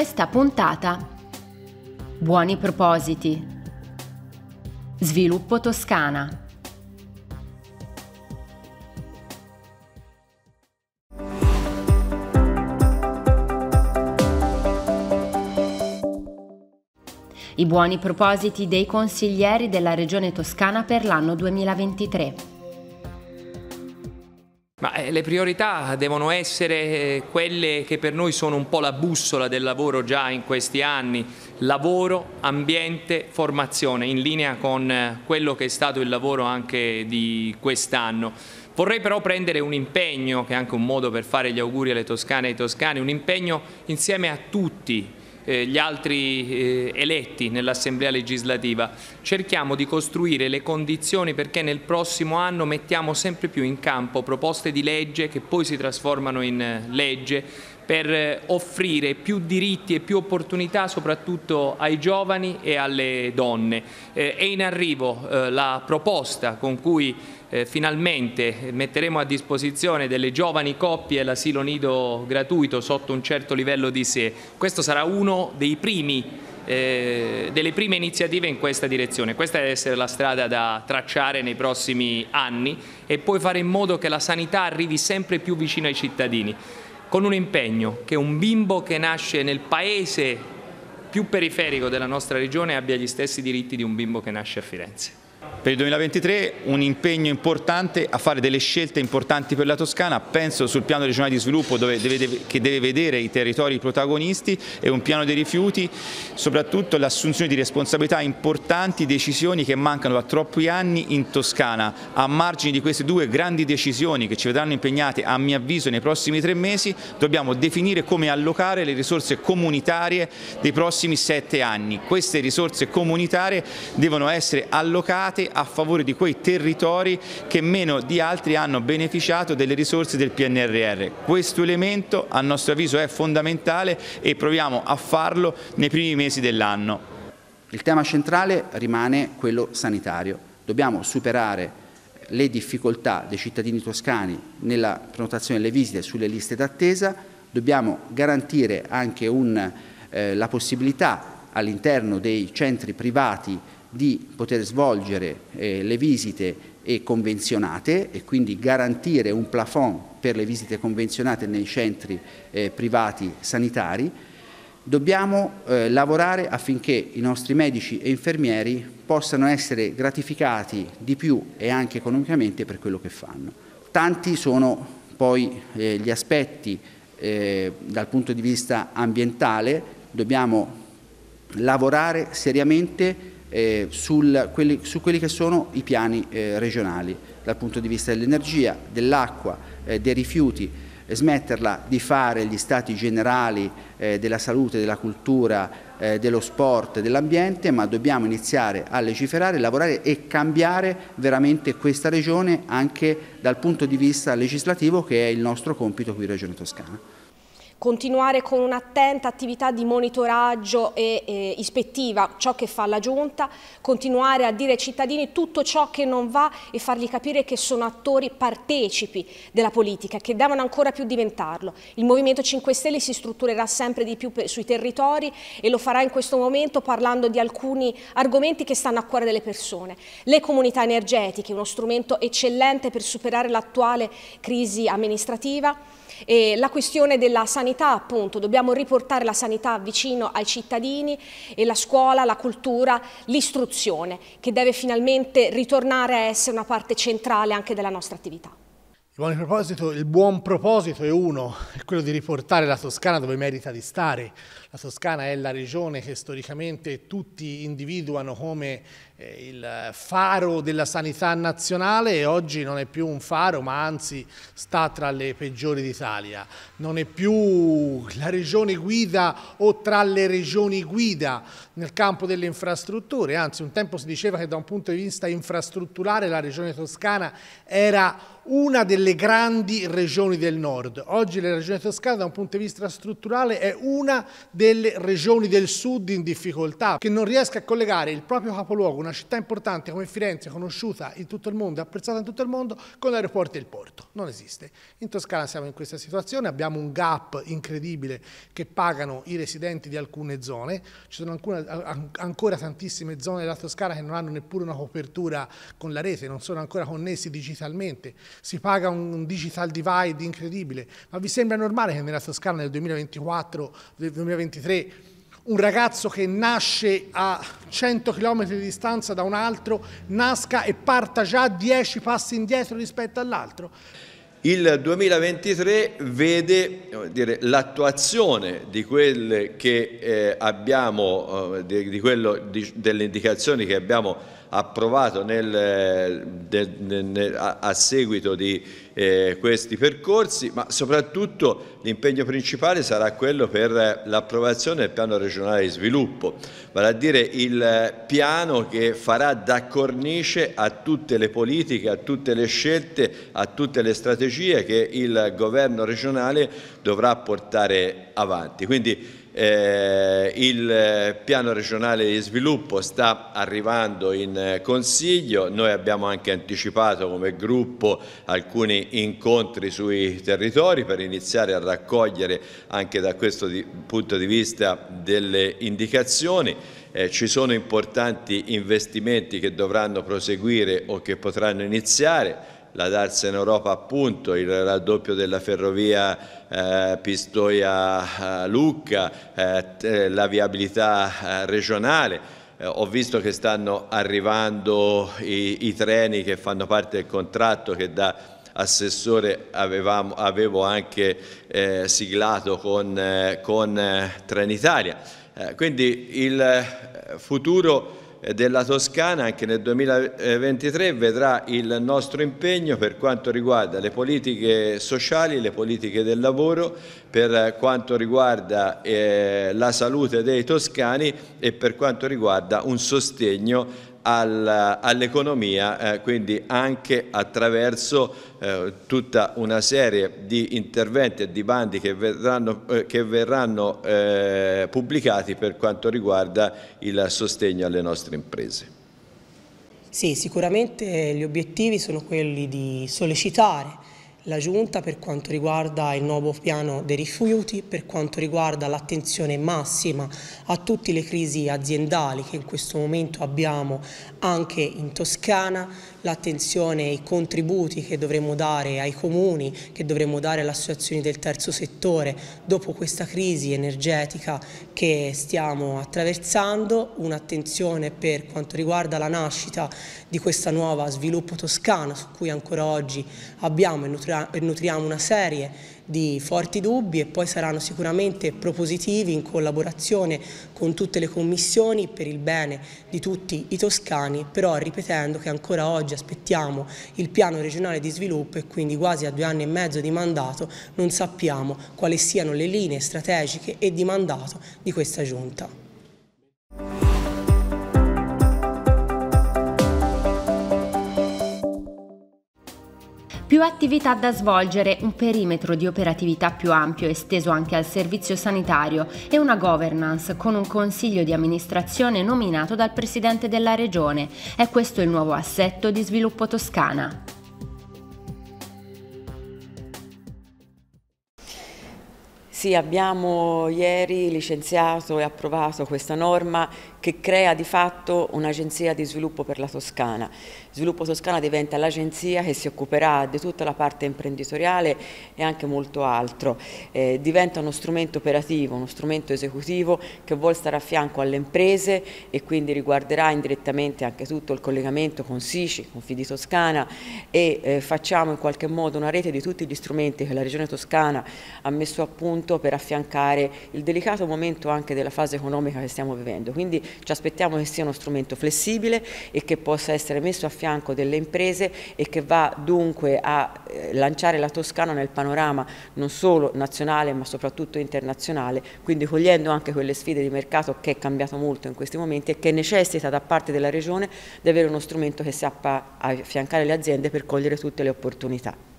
questa puntata Buoni propositi Sviluppo Toscana I buoni propositi dei consiglieri della Regione Toscana per l'anno 2023 ma eh, le priorità devono essere eh, quelle che per noi sono un po' la bussola del lavoro già in questi anni, lavoro, ambiente, formazione, in linea con eh, quello che è stato il lavoro anche di quest'anno. Vorrei però prendere un impegno, che è anche un modo per fare gli auguri alle toscane e ai toscani, un impegno insieme a tutti eh, gli altri eh, eletti nell'Assemblea legislativa. Cerchiamo di costruire le condizioni perché nel prossimo anno mettiamo sempre più in campo proposte di legge che poi si trasformano in eh, legge per eh, offrire più diritti e più opportunità soprattutto ai giovani e alle donne. Eh, è in arrivo eh, la proposta con cui eh, finalmente metteremo a disposizione delle giovani coppie l'asilo nido gratuito sotto un certo livello di sé. Questo sarà uno dei primi eh, delle prime iniziative in questa direzione. Questa deve essere la strada da tracciare nei prossimi anni e poi fare in modo che la sanità arrivi sempre più vicino ai cittadini con un impegno che un bimbo che nasce nel paese più periferico della nostra regione abbia gli stessi diritti di un bimbo che nasce a Firenze. Per il 2023 un impegno importante a fare delle scelte importanti per la Toscana, penso sul piano regionale di sviluppo deve, che deve vedere i territori protagonisti e un piano dei rifiuti, soprattutto l'assunzione di responsabilità importanti, decisioni che mancano da troppi anni in Toscana. A margine di queste due grandi decisioni che ci vedranno impegnate a mio avviso nei prossimi tre mesi, dobbiamo definire come allocare le risorse comunitarie dei prossimi sette anni. Queste risorse comunitarie devono essere allocate dedicate a favore di quei territori che meno di altri hanno beneficiato delle risorse del PNRR. Questo elemento a nostro avviso è fondamentale e proviamo a farlo nei primi mesi dell'anno. Il tema centrale rimane quello sanitario. Dobbiamo superare le difficoltà dei cittadini toscani nella prenotazione delle visite sulle liste d'attesa, dobbiamo garantire anche un, eh, la possibilità all'interno dei centri privati di poter svolgere eh, le visite e convenzionate e quindi garantire un plafond per le visite convenzionate nei centri eh, privati sanitari, dobbiamo eh, lavorare affinché i nostri medici e infermieri possano essere gratificati di più e anche economicamente per quello che fanno. Tanti sono poi eh, gli aspetti eh, dal punto di vista ambientale, dobbiamo lavorare seriamente eh, sul, quelli, su quelli che sono i piani eh, regionali dal punto di vista dell'energia, dell'acqua, eh, dei rifiuti, eh, smetterla di fare gli stati generali eh, della salute, della cultura, eh, dello sport, dell'ambiente, ma dobbiamo iniziare a legiferare, lavorare e cambiare veramente questa regione anche dal punto di vista legislativo che è il nostro compito qui in Regione Toscana continuare con un'attenta attività di monitoraggio e eh, ispettiva, ciò che fa la Giunta, continuare a dire ai cittadini tutto ciò che non va e fargli capire che sono attori partecipi della politica, che devono ancora più diventarlo. Il Movimento 5 Stelle si strutturerà sempre di più sui territori e lo farà in questo momento parlando di alcuni argomenti che stanno a cuore delle persone. Le comunità energetiche, uno strumento eccellente per superare l'attuale crisi amministrativa, la questione della sanità sanità appunto, dobbiamo riportare la sanità vicino ai cittadini e la scuola, la cultura, l'istruzione che deve finalmente ritornare a essere una parte centrale anche della nostra attività buoni proposito, il buon proposito è uno, è quello di riportare la Toscana dove merita di stare. La Toscana è la regione che storicamente tutti individuano come eh, il faro della sanità nazionale e oggi non è più un faro ma anzi sta tra le peggiori d'Italia. Non è più la regione guida o tra le regioni guida nel campo delle infrastrutture, anzi un tempo si diceva che da un punto di vista infrastrutturale la regione toscana era una delle grandi regioni del nord. Oggi la regione toscana da un punto di vista strutturale è una delle regioni del sud in difficoltà, che non riesca a collegare il proprio capoluogo, una città importante come Firenze, conosciuta in tutto il mondo, apprezzata in tutto il mondo, con l'aeroporto e il porto. Non esiste. In Toscana siamo in questa situazione, abbiamo un gap incredibile che pagano i residenti di alcune zone, ci sono alcune, ancora tantissime zone della Toscana che non hanno neppure una copertura con la rete, non sono ancora connessi digitalmente si paga un digital divide incredibile, ma vi sembra normale che nella Toscana nel 2024, nel 2023 un ragazzo che nasce a 100 km di distanza da un altro nasca e parta già 10 passi indietro rispetto all'altro? Il 2023 vede eh, l'attuazione di quelle che eh, abbiamo, eh, di, di quello, di, delle indicazioni che abbiamo approvato nel, nel, nel, a, a, seguito di eh, questi percorsi, ma soprattutto l'impegno principale sarà quello per l'approvazione del piano regionale di sviluppo, vale a dire il piano che farà da cornice a tutte le politiche, a tutte le scelte, a tutte le strategie che il governo regionale dovrà portare avanti. Quindi, eh, il eh, piano regionale di sviluppo sta arrivando in eh, Consiglio, noi abbiamo anche anticipato come gruppo alcuni incontri sui territori per iniziare a raccogliere anche da questo di, punto di vista delle indicazioni. Eh, ci sono importanti investimenti che dovranno proseguire o che potranno iniziare, la Darsa in Europa appunto, il raddoppio della ferrovia eh, Pistoia-Lucca, eh, eh, eh, la viabilità eh, regionale. Eh, ho visto che stanno arrivando i, i, treni che fanno parte del contratto che da assessore avevamo, avevo anche siglato con, con Trenitalia. quindi il futuro eh, della Toscana anche nel 2023 vedrà il nostro impegno per quanto riguarda le politiche sociali, le politiche del lavoro, per quanto riguarda eh, la salute dei toscani e per quanto riguarda un sostegno all'economia, eh, quindi anche attraverso eh, tutta una serie di interventi e di bandi che verranno, eh, che verranno pubblicati per quanto riguarda il sostegno alle nostre imprese. Sì, sicuramente gli obiettivi sono quelli di sollecitare la Giunta per quanto riguarda il nuovo piano dei rifiuti, per quanto riguarda l'attenzione massima a tutte le crisi aziendali che in questo momento abbiamo anche in Toscana, l'attenzione e i contributi che dovremmo dare ai comuni, che dovremmo dare alle associazioni del terzo settore dopo questa crisi energetica che stiamo attraversando, un'attenzione per quanto riguarda la nascita di questa nuova sviluppo toscana su cui ancora oggi abbiamo e nutriamo una serie di forti dubbi e poi saranno sicuramente propositivi in collaborazione con tutte le commissioni per il bene di tutti i toscani, però ripetendo che ancora oggi aspettiamo il piano regionale di sviluppo e quindi quasi a due anni e mezzo di mandato non sappiamo quali siano le linee strategiche e di mandato di questa giunta. attività da svolgere, un perimetro di operatività più ampio esteso anche al servizio sanitario e una governance con un consiglio di amministrazione nominato dal Presidente della Regione. È questo il nuovo assetto di sviluppo Toscana. Sì, abbiamo ieri licenziato e approvato questa norma che crea di fatto un'agenzia di sviluppo per la Toscana. Sviluppo Toscana diventa l'agenzia che si occuperà di tutta la parte imprenditoriale e anche molto altro. Eh, diventa uno strumento operativo, uno strumento esecutivo che vuole stare a fianco alle imprese e quindi riguarderà indirettamente anche tutto il collegamento con SICI, con Fidi Toscana e eh, facciamo in qualche modo una rete di tutti gli strumenti che la Regione Toscana ha messo a punto per affiancare il delicato momento anche della fase economica che stiamo vivendo. Quindi ci aspettiamo che sia uno strumento flessibile e che possa essere messo a fianco delle imprese e che va dunque a eh, lanciare la Toscana nel panorama non solo nazionale ma soprattutto internazionale, quindi cogliendo anche quelle sfide di mercato che è cambiato molto in questi momenti e che necessita da parte della Regione di avere uno strumento che sappia affiancare le aziende per cogliere tutte le opportunità.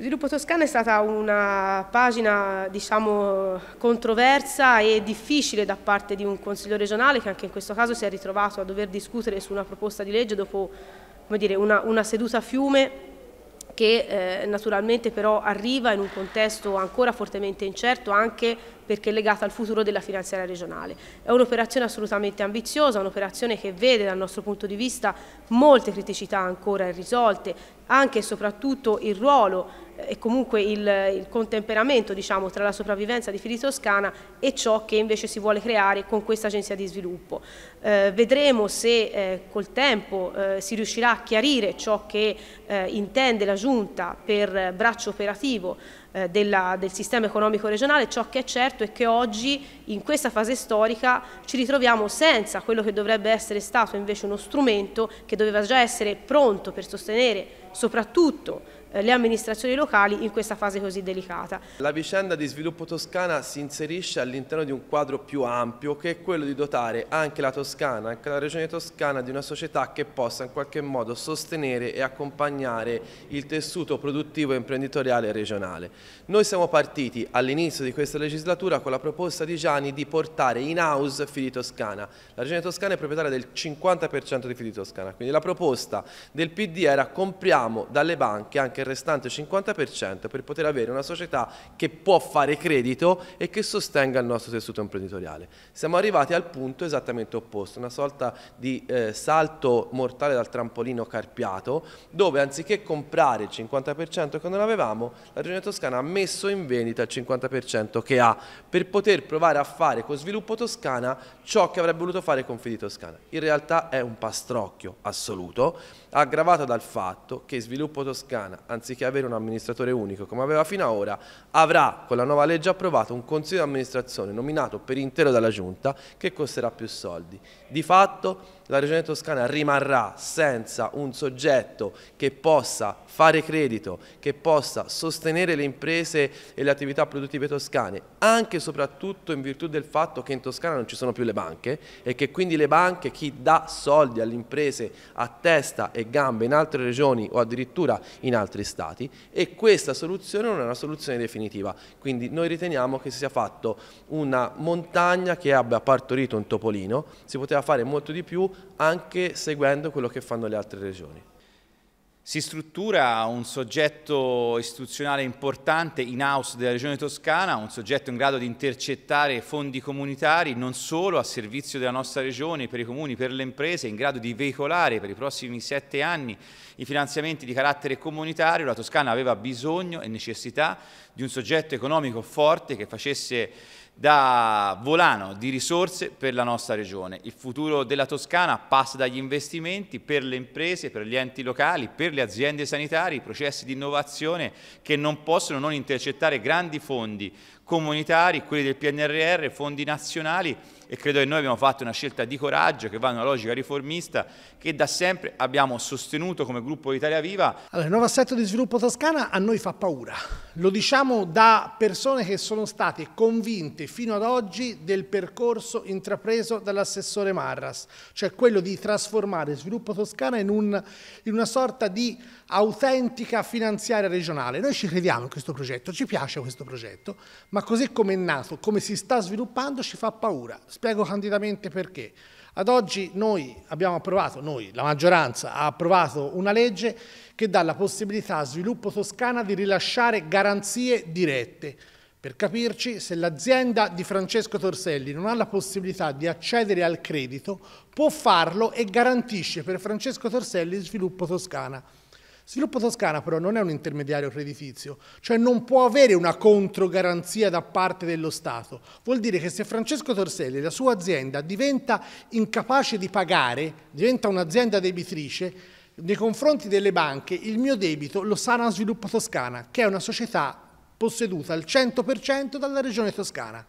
Sviluppo Toscana è stata una pagina diciamo, controversa e difficile da parte di un consiglio regionale che anche in questo caso si è ritrovato a dover discutere su una proposta di legge dopo dire, una, una, seduta a fiume che eh, naturalmente però arriva in un contesto ancora fortemente incerto anche perché è legata al futuro della finanziaria regionale. È un'operazione assolutamente ambiziosa, un'operazione che vede dal nostro punto di vista molte criticità ancora irrisolte, anche e soprattutto il ruolo e comunque il, il contemperamento diciamo, tra la sopravvivenza di Fili Toscana e ciò che invece si vuole creare con questa agenzia di sviluppo. Eh, vedremo se eh, col tempo eh, si riuscirà a chiarire ciò che eh, intende la Giunta per braccio operativo eh, della, del sistema economico regionale, ciò che è certo è che oggi in questa fase storica ci ritroviamo senza quello che dovrebbe essere stato invece uno strumento che doveva già essere pronto per sostenere soprattutto eh, le amministrazioni locali in questa fase così delicata. La vicenda di sviluppo Toscana si inserisce all'interno di un quadro più ampio che è quello di dotare anche la Toscana, anche la regione toscana di una società che possa in qualche modo sostenere e accompagnare il tessuto produttivo e imprenditoriale regionale. Noi siamo partiti all'inizio di questa legislatura con la proposta di Gianni di portare in house Fili Toscana. La regione toscana è proprietaria del 50% di Fili Toscana, quindi la proposta del PD era compriamo dalle banche anche anche il restante 50% per poter avere una società che può fare credito e che sostenga il nostro tessuto imprenditoriale. Siamo arrivati al punto esattamente opposto, una sorta di eh, salto mortale dal trampolino carpiato dove anziché comprare il 50% che non avevamo, la Regione Toscana ha messo in vendita il 50% che ha per poter provare a fare con sviluppo Toscana ciò che avrebbe voluto fare con Fidi Toscana. In realtà è un pastrocchio assoluto aggravata dal fatto che Sviluppo Toscana, anziché avere un amministratore unico come aveva fino ad ora, avrà con la nuova legge approvato un consiglio di amministrazione nominato per intero dalla Giunta che costerà più soldi. Di fatto la Regione Toscana rimarrà senza un soggetto che possa fare credito, che possa sostenere le imprese e le attività produttive toscane, anche e soprattutto in virtù del fatto che in Toscana non ci sono più le banche e che quindi le banche, chi dà soldi alle imprese a testa e gambe in altre regioni o addirittura in altri stati e questa soluzione non è una soluzione definitiva, quindi noi riteniamo che si sia fatto una montagna che abbia partorito un topolino, si poteva fare molto di più anche seguendo quello che fanno le altre regioni. Si struttura un soggetto istituzionale importante in house della Regione Toscana, un soggetto in grado di intercettare fondi comunitari non solo a servizio della nostra Regione, per i comuni, per le imprese, in grado di veicolare per i prossimi sette anni i finanziamenti di carattere comunitario, la Toscana aveva bisogno e necessità di un soggetto economico forte che facesse da volano di risorse per la nostra regione. Il futuro della Toscana passa dagli investimenti per le imprese, per gli enti locali, per le aziende sanitarie, i processi di innovazione che non possono non intercettare grandi fondi comunitari, quelli del PNRR, fondi nazionali e credo che noi abbiamo fatto una scelta di coraggio che va in una logica riformista che da sempre abbiamo sostenuto come gruppo Italia Viva. Allora, il nuovo assetto di sviluppo Toscana a noi fa paura, lo diciamo da persone che sono state convinte fino ad oggi del percorso intrapreso dall'assessore Marras, cioè quello di trasformare sviluppo Toscana in, un, in una sorta di autentica finanziaria regionale. Noi ci crediamo in questo progetto, ci piace questo progetto, ma così come è nato, come si sta sviluppando, ci fa paura. Spiego candidamente perché. Ad oggi noi abbiamo approvato, noi, la maggioranza ha approvato una legge che dà la possibilità a Sviluppo Toscana di rilasciare garanzie dirette. Per capirci, se l'azienda di Francesco Torselli non ha la possibilità di accedere al credito, può farlo e garantisce per Francesco Torselli Sviluppo Toscana. Sviluppo Toscana però non è un intermediario creditizio, cioè non può avere una controgaranzia da parte dello Stato. Vuol dire che se Francesco Torselli e la sua azienda diventa incapace di pagare, diventa un'azienda debitrice, nei confronti delle banche il mio debito lo sana Sviluppo Toscana, che è una società posseduta al 100% dalla regione toscana.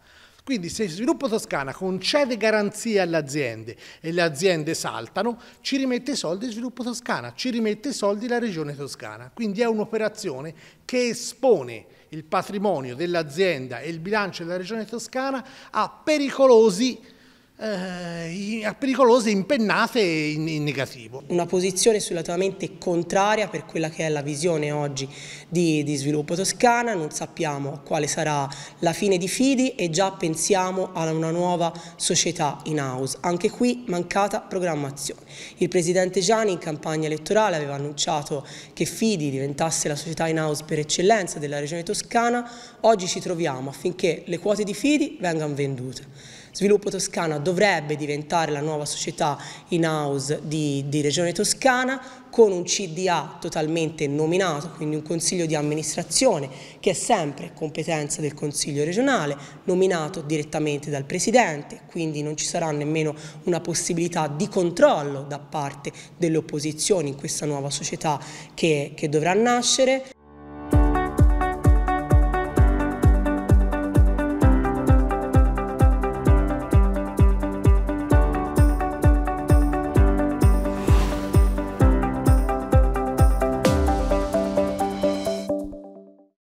Quindi se Sviluppo Toscana concede garanzie alle aziende e le aziende saltano, ci rimette i soldi Sviluppo Toscana, ci rimette i soldi la Regione Toscana. Quindi è un'operazione che espone il patrimonio dell'azienda e il bilancio della Regione Toscana a pericolosi eh, pericolose impennate in, in negativo. Una posizione assolutamente contraria per quella che è la visione oggi di, di sviluppo toscana, non sappiamo quale sarà la fine di Fidi e già pensiamo a una nuova società in house. Anche qui mancata programmazione. Il presidente Gianni in campagna elettorale aveva annunciato che Fidi diventasse la società in house per eccellenza della regione toscana, oggi ci troviamo affinché le quote di Fidi vengano vendute. Sviluppo Toscana dovrebbe diventare la nuova società in house di, di Regione Toscana con un CDA totalmente nominato, quindi un consiglio di amministrazione che è sempre competenza del consiglio regionale, nominato direttamente dal presidente, quindi non ci sarà nemmeno una possibilità di controllo da parte delle opposizioni in questa nuova società che, che dovrà nascere.